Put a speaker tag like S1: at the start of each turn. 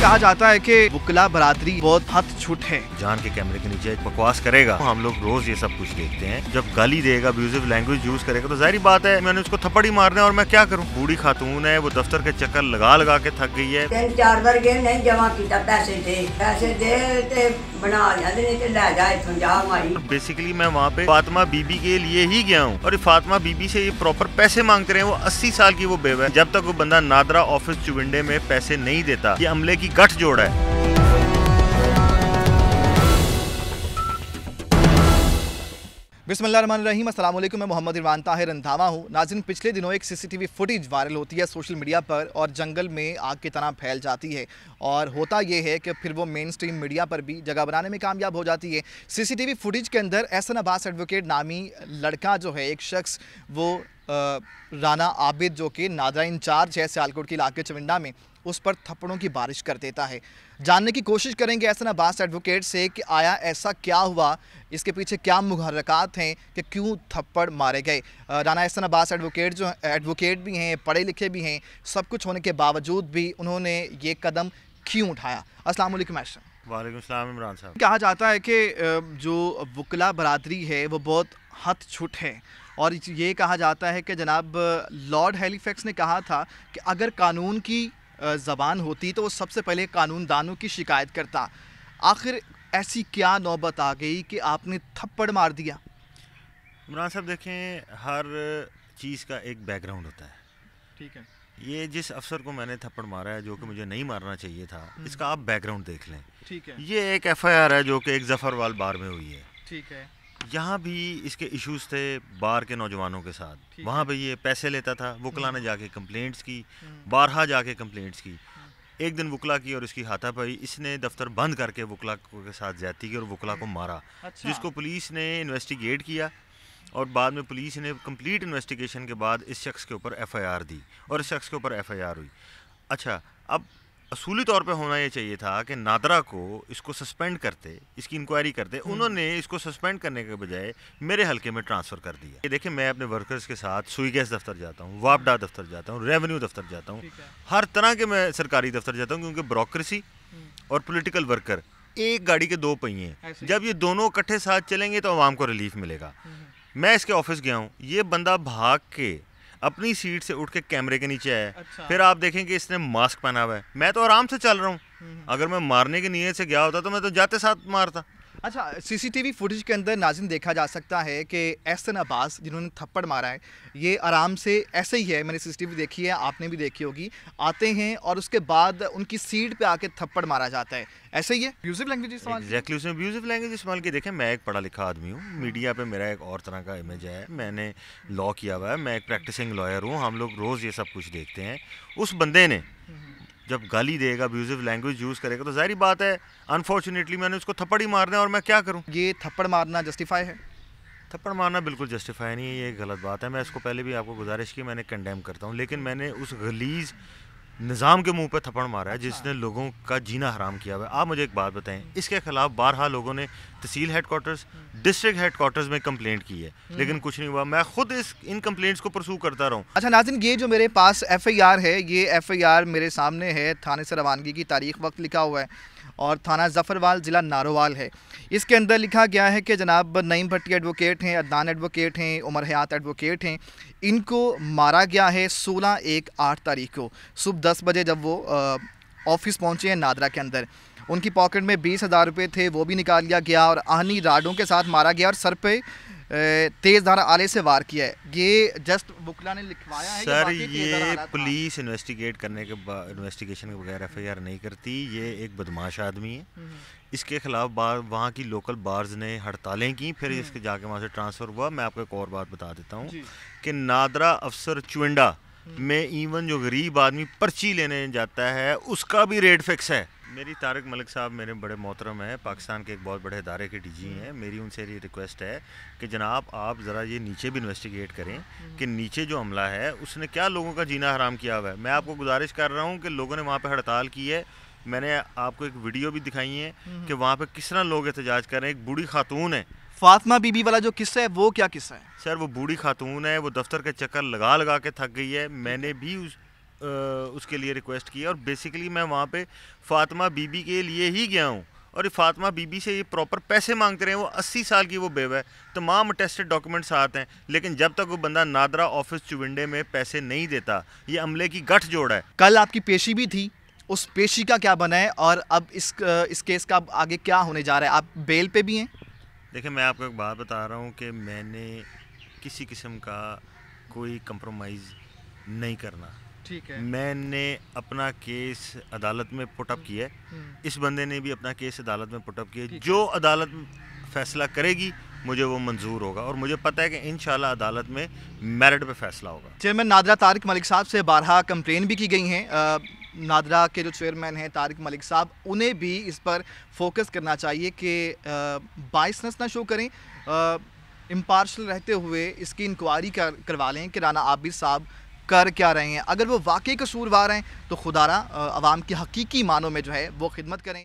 S1: कहा जाता है कि बुकला बरादरी बहुत हथ छुट है
S2: जान के कैमरे के नीचे बकवास करेगा तो हम लोग रोज ये सब कुछ देखते हैं जब गाली देगा अब्यूजिव लैंग्वेज यूज करेगा तो जाहिर बात है मैंने उसको थप्पड़ी मारने और मैं क्या करूँ बूढ़ी खातून है वो दफ्तर के चक्कर लगा लगा के थक गई है तीन चार बार गए नहीं जमा किया पैसे दे पैसे दे ते बना बेसिकली मैं वहाँ पे फातिमा बीबी के लिए ही गया हूँ और फातिमा बीबी से ये प्रॉपर पैसे मांगते रहे वो अस्सी साल की वो बेवा है जब तक वो बंदा नादरा ऑफिस चुविंडे में पैसे नहीं देता ये अमले की की गठजोड़ है
S1: बिस्मिल्लाम अस्सलाम मैं मोहम्मद इरवान ताहिर रंधावा हूँ नाजिन पिछले दिनों एक सीसीटीवी फुटेज वायरल होती है सोशल मीडिया पर और जंगल में आग की तरह फैल जाती है और होता यह है कि फिर वो मेन स्ट्रीम मीडिया पर भी जगह बनाने में कामयाब हो जाती है सीसीटीवी फुटेज के अंदर एहसन अब्बास एडवोकेट नामी लड़का जो है एक शख्स वो राना आबिद जो कि नादरा इंचार्ज है सियालकोट के इलाके चविंडा में उस पर थप्पड़ों की बारिश कर देता है जानने की कोशिश करेंगे ऐसा नबास एडवोकेट से कि आया ऐसा क्या हुआ इसके पीछे क्या मुहरकत हैं कि क्यों थप्पड़ मारे गए राना ऐसा नबास एडवोकेट जो एडवोकेट भी हैं पढ़े लिखे भी हैं सब कुछ होने के बावजूद भी उन्होंने ये कदम क्यों उठाया असलम मैशन
S2: वालेकुम सलाम इमरान साहब
S1: कहा जाता है कि जो वकला बरदरी है वो बहुत हथ छुट है और ये कहा जाता है कि जनाब लॉर्ड हेलीफेक्स ने कहा था कि अगर कानून की ज़बान होती तो वो सबसे पहले कानून दानों की शिकायत करता आखिर ऐसी क्या नौबत आ गई कि आपने थप्पड़ मार दिया
S2: इमरान साहब देखें हर चीज़ का एक बैकग्राउंड होता है ठीक है ये जिस अफसर को मैंने थप्पड़ मारा है जो कि मुझे नहीं मारना चाहिए था हम्म। इसका आप बैकग्राउंड देख लें ठीक है ये एक एफआईआर है जो कि एक जफरवाल बार में हुई है ठीक है यहाँ भी इसके इश्यूज थे बार के नौजवानों के साथ वहाँ पे ये पैसे लेता था हम्म। वकला ने जाके कंप्लेंट्स की हम्म। बारहा जाके कंप्लेंट्स की हम्म। एक दिन वकला की और इसकी हाथापाई इसने दफ्तर बंद करके वकला के साथ ज्यादा की और वकला को मारा अच्छा। जिसको पुलिस ने इन्वेस्टिगेट किया और बाद में पुलिस ने कंप्लीट इन्वेस्टिगेशन के बाद इस शख्स के ऊपर एफ दी और इस शख्स के ऊपर एफ हुई अच्छा अब असूली तौर पे होना ये चाहिए था कि नादरा को इसको सस्पेंड करते इसकी इंक्वायरी करते हम्म। उन्होंने इसको सस्पेंड करने के बजाय मेरे हलके में ट्रांसफ़र कर दिया ये देखिए मैं अपने वर्कर्स के साथ सुई गैस दफ्तर जाता हूँ वापडा दफ्तर जाता हूँ रेवेन्यू दफ्तर जाता हूँ हर तरह के मैं सरकारी दफ्तर जाता हूँ क्योंकि ब्रोक्रेसी हम्म। और पोलिटिकल वर्कर एक गाड़ी के दो पहिए हैं जब ये दोनों इकट्ठे साथ चलेंगे तो आवाम को रिलीफ मिलेगा हम्म। मैं इसके ऑफिस गया हूँ ये बंदा भाग के अपनी सीट से उठ के कैमरे के नीचे आया अच्छा। फिर आप देखेंगे इसने मास्क पहना हुआ है
S1: मैं तो आराम से चल रहा हूँ हम्म। अगर मैं मारने की नीयत से गया होता तो मैं तो जाते साथ मारता अच्छा सीसीटीवी फुटेज के अंदर नाजिन देखा जा सकता है कि एहसन अब्बास जिन्होंने थप्पड़ मारा है ये आराम से ऐसे ही है मैंने सीसीटीवी देखी है आपने भी देखी होगी आते हैं और उसके बाद उनकी सीट पे आके थप्पड़ मारा जाता है ऐसे ही है अब्यूजिव लैंग्वेज इस्तेमाल एग्जैक्टली लैंग्वेज
S2: इस्तेमाल की देखें मैं एक पढ़ा लिखा आदमी हूँ मीडिया पर मेरा एक और तरह का इमेज है मैंने लॉ किया हुआ है मैं एक प्रैक्टिसिंग लॉयर हूँ हम लोग रोज़ ये सब कुछ देखते हैं उस बंदे ने हम्म। जब गाली देगा अब्यूजिव लैंग्वेज यूज़ करेगा तो जाहिर बात है अनफॉर्चुनेटली मैंने उसको थप्पड़ ही मारना है और मैं क्या
S1: करूँ ये थप्पड़ मारना जस्टिफाई है
S2: थप्पड़ मारना बिल्कुल जस्टिफाई नहीं है ये गलत बात है मैं इसको पहले भी आपको गुजारिश की मैंने कंडेम करता हूँ लेकिन मैंने उस गलीज निज़ाम के मुंह पे थप्पड़ मारा है अच्छा। जिसने हाँ। लोगों का जीना हराम किया हुआ है आप मुझे एक बात बताएं इसके खिलाफ बारहा लोगों ने तहसील हेडकोार्टर्स डिस्ट्रिक्ट हेडकोार्टर्स में कंप्लेंट की है हम्म। लेकिन कुछ नहीं हुआ मैं खुद इस इन कंप्लेंट्स को प्रसू करता रहा हूँ
S1: अच्छा नाजिन ये जो मेरे पास एफ है ये एफ मेरे सामने है थाने से रवानगी की तारीख वक्त लिखा हुआ है और थाना जफरवाल ज़िला नारोवाल है इसके अंदर लिखा गया है कि जनाब नईम भट्टी एडवोकेट हैं अदनान एडवोकेट हैं उमर हयात एडवोकेट हैं इनको मारा गया है सोलह एक आठ तारीख को सुबह दस बजे जब वो ऑफिस पहुँचे हैं नादरा के अंदर उनकी पॉकेट में बीस हज़ार रुपये थे वो भी निकाल लिया गया और आहनी राडों के साथ मारा गया और सर पे तेज धारा आले से वार किया है ये जस्ट बुकला ने लिखवाया है सर ये
S2: पुलिस इन्वेस्टिगेट करने के इन्वेस्टिगेशन के बगैर एफ नहीं करती ये एक बदमाश आदमी है हम्म, हम्म। इसके खिलाफ बार वहाँ की लोकल बार्स ने हड़तालें की फिर हम्म। इसके जाके वहाँ से ट्रांसफ़र हुआ मैं आपको एक और बात बता देता हूँ कि नादरा अफसर चुंडा में इवन जो गरीब आदमी पर्ची लेने जाता है उसका भी रेट फिक्स है मेरी तारक मलिक साहब मेरे बड़े मोहतरम हैं पाकिस्तान के एक बहुत बड़े इदारे के डीजी हम्म। हैं मेरी उनसे ये रिक्वेस्ट है कि जनाब आप ज़रा ये नीचे भी इन्वेस्टिगेट करें हम्म। कि नीचे जो हमला है उसने क्या लोगों का जीना हराम किया हुआ है मैं आपको गुजारिश कर रहा हूँ कि लोगों ने वहाँ पर हड़ताल की है मैंने आपको एक वीडियो भी दिखाई है हम्म। कि वहाँ पर किस तरह लोग एहतजाज कर रहे हैं एक बूढ़ी खातून है फातमा बीबी वाला जो किस्सा है वो क्या किस्सा है सर वो बूढ़ी खातून है वो दफ्तर के चक्कर लगा लगा के थक गई है मैंने भी उस आ, उसके लिए रिक्वेस्ट की और बेसिकली मैं वहाँ पे फातिमा बीबी के लिए ही गया हूँ और फातिमा बीबी से ये प्रॉपर पैसे मांगते रहे हैं वो अस्सी साल की वो बेवा है तमाम अटेस्टेड डॉक्यूमेंट्स आते हैं लेकिन जब तक वो बंदा नादरा ऑफिस चुविंडे में पैसे नहीं देता ये अमले की गठ जोड़ है
S1: कल आपकी पेशी भी थी उस पेशी का क्या बना है और अब इस इस केस का आगे क्या होने जा रहा है आप बेल पे भी हैं
S2: देखिए मैं आपको एक बात बता रहा हूँ कि मैंने किसी किस्म का कोई कंप्रोमाइज़ नहीं करना ठीक है मैंने अपना केस अदालत में पुटअप हम्म, किया है हम्म। इस बंदे ने भी अपना केस अदालत में पुटअप किया जो अदालत फैसला करेगी मुझे वो मंजूर होगा और मुझे पता है कि इन अदालत में मेरिट पे फैसला होगा
S1: चेयरमैन नादरा तारिक मलिक साहब से बारह कंप्लेन भी की गई हैं नादरा के जो चेयरमैन हैं तारिक मलिक साहब उन्हें भी इस पर फोकस करना चाहिए कि बाइसनेस ना शो करें इम्पार्शल रहते हुए इसकी इंक्वायरी कर करवा लें कि राना आबिर साहब कर क्या रहे हैं अगर वो वाकई कसूरवार हैं तो खुदारा आवाम के हकीकी मानों में जो है वो खिदमत करें